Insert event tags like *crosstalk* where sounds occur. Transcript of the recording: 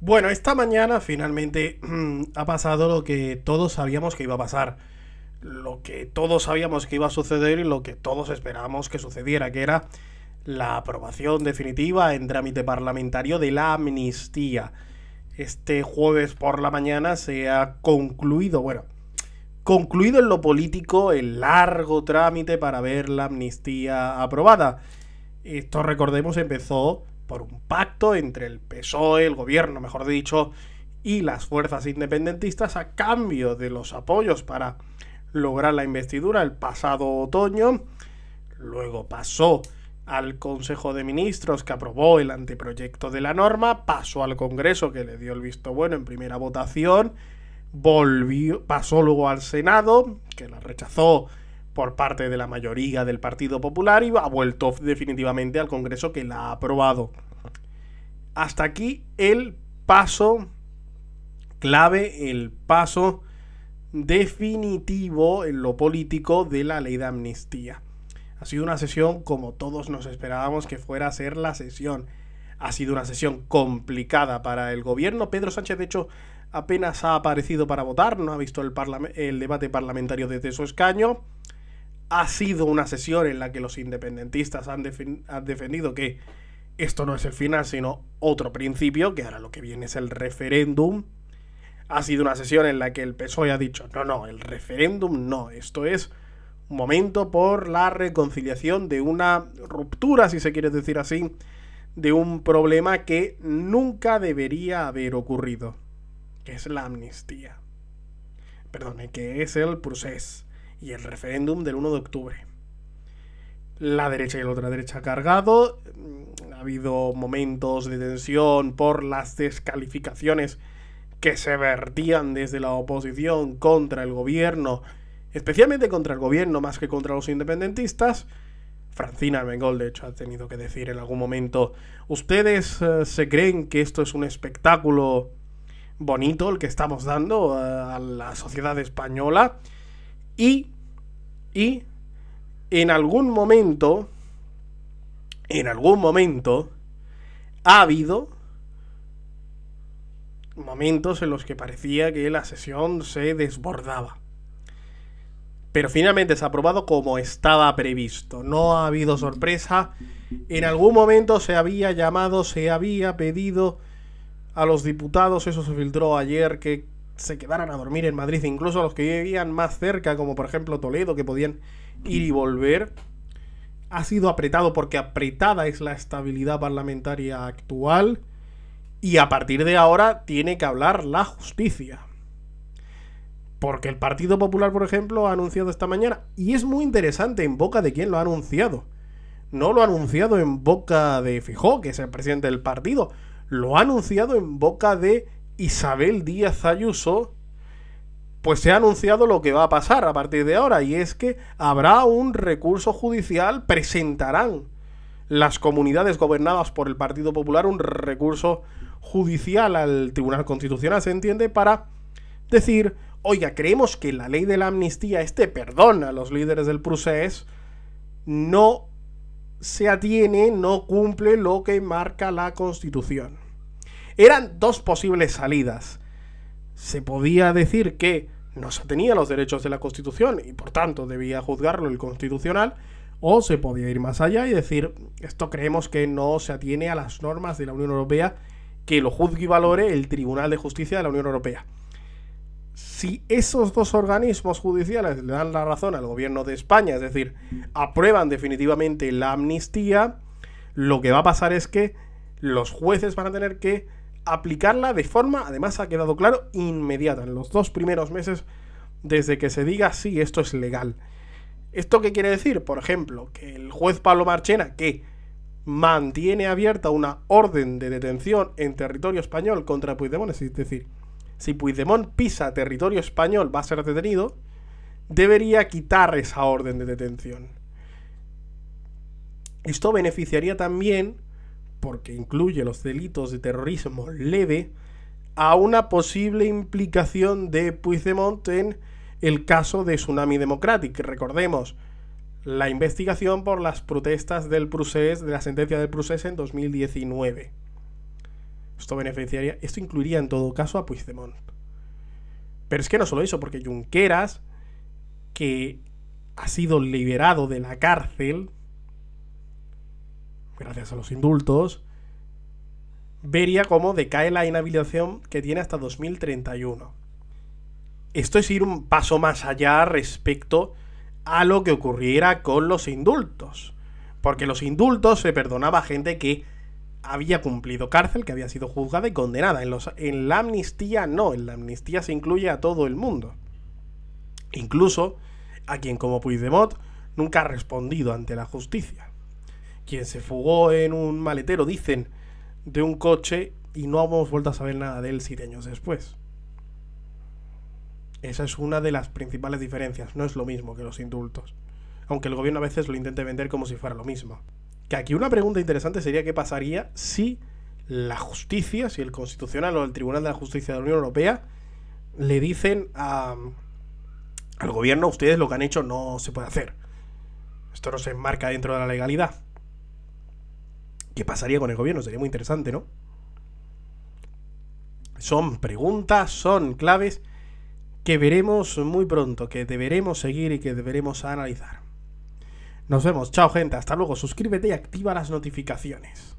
Bueno, esta mañana finalmente *clears throat* ha pasado lo que todos sabíamos que iba a pasar. Lo que todos sabíamos que iba a suceder y lo que todos esperábamos que sucediera, que era la aprobación definitiva en trámite parlamentario de la amnistía. Este jueves por la mañana se ha concluido, bueno, concluido en lo político el largo trámite para ver la amnistía aprobada. Esto recordemos empezó por un pacto entre el PSOE, el gobierno, mejor dicho, y las fuerzas independentistas a cambio de los apoyos para lograr la investidura el pasado otoño. Luego pasó al Consejo de Ministros que aprobó el anteproyecto de la norma, pasó al Congreso que le dio el visto bueno en primera votación, volvió, pasó luego al Senado que la rechazó por parte de la mayoría del Partido Popular y ha vuelto definitivamente al Congreso que la ha aprobado. Hasta aquí el paso clave, el paso definitivo en lo político de la ley de amnistía. Ha sido una sesión como todos nos esperábamos que fuera a ser la sesión. Ha sido una sesión complicada para el gobierno. Pedro Sánchez, de hecho, apenas ha aparecido para votar, no ha visto el, debate parlamentario desde su escaño ha sido una sesión en la que los independentistas han, defendido que esto no es el final, sino otro principio, que ahora lo que viene es el referéndum. Ha sido una sesión en la que el PSOE ha dicho, no, no, el referéndum no, esto es un momento por la reconciliación de una ruptura, si se quiere decir así, de un problema que nunca debería haber ocurrido, que es la amnistía. Perdone, que es el proceso y el referéndum del 1 de octubre. La derecha y la otra derecha ha cargado. Mm, ha habido momentos de tensión por las descalificaciones que se vertían desde la oposición contra el gobierno, especialmente contra el gobierno más que contra los independentistas. Francina Armengol, de hecho, ha tenido que decir en algún momento, ¿ustedes eh, se creen que esto es un espectáculo bonito el que estamos dando eh, a la sociedad española? Y, y en algún momento, en algún momento, ha habido momentos en los que parecía que la sesión se desbordaba. Pero finalmente se ha aprobado como estaba previsto. No ha habido sorpresa. En algún momento se había llamado, se había pedido a los diputados, eso se filtró ayer, que se quedaran a dormir en Madrid, incluso los que vivían más cerca, como por ejemplo Toledo, que podían ir y volver, ha sido apretado porque apretada es la estabilidad parlamentaria actual y a partir de ahora tiene que hablar la justicia. Porque el Partido Popular, por ejemplo, ha anunciado esta mañana, y es muy interesante en boca de quién lo ha anunciado. No lo ha anunciado en boca de Fijó, que es el presidente del partido, lo ha anunciado en boca de Isabel Díaz Ayuso, pues se ha anunciado lo que va a pasar a partir de ahora, y es que habrá un recurso judicial, presentarán las comunidades gobernadas por el Partido Popular un recurso judicial al Tribunal Constitucional, se entiende, para decir, oiga, creemos que la ley de la amnistía, este perdón a los líderes del procés, no se atiene, no cumple lo que marca la Constitución. Eran dos posibles salidas. Se podía decir que no se tenía los derechos de la Constitución y por tanto debía juzgarlo el Constitucional, o se podía ir más allá y decir, esto creemos que no se atiene a las normas de la Unión Europea, que lo juzgue y valore el Tribunal de Justicia de la Unión Europea. Si esos dos organismos judiciales le dan la razón al gobierno de España, es decir, aprueban definitivamente la amnistía, lo que va a pasar es que los jueces van a tener que aplicarla de forma, además ha quedado claro, inmediata, en los dos primeros meses desde que se diga sí, esto es legal. ¿Esto qué quiere decir? Por ejemplo, que el juez Pablo Marchena, que mantiene abierta una orden de detención en territorio español contra Puigdemont, es decir, si Puigdemont pisa territorio español va a ser detenido, debería quitar esa orden de detención. Esto beneficiaría también porque incluye los delitos de terrorismo leve, a una posible implicación de Puigdemont en el caso de Tsunami Democratic. Recordemos la investigación por las protestas del procés... de la sentencia del procés en 2019. Esto beneficiaría, esto incluiría en todo caso a Puigdemont. Pero es que no solo eso, porque Junqueras, que ha sido liberado de la cárcel, a los indultos, vería cómo decae la inhabilitación que tiene hasta 2031. Esto es ir un paso más allá respecto a lo que ocurriera con los indultos. Porque los indultos se perdonaba a gente que había cumplido cárcel, que había sido juzgada y condenada. En, los, en la amnistía no, en la amnistía se incluye a todo el mundo. Incluso a quien como Puigdemont nunca ha respondido ante la justicia quien se fugó en un maletero, dicen, de un coche y no hemos vuelto a saber nada de él siete años después. Esa es una de las principales diferencias, no es lo mismo que los indultos, aunque el gobierno a veces lo intente vender como si fuera lo mismo. Que aquí una pregunta interesante sería qué pasaría si la justicia, si el Constitucional o el Tribunal de la Justicia de la Unión Europea le dicen a, al gobierno, ustedes lo que han hecho no se puede hacer. Esto no se enmarca dentro de la legalidad qué pasaría con el gobierno, sería muy interesante, ¿no? Son preguntas, son claves que veremos muy pronto, que deberemos seguir y que deberemos analizar. Nos vemos, chao gente, hasta luego, suscríbete y activa las notificaciones.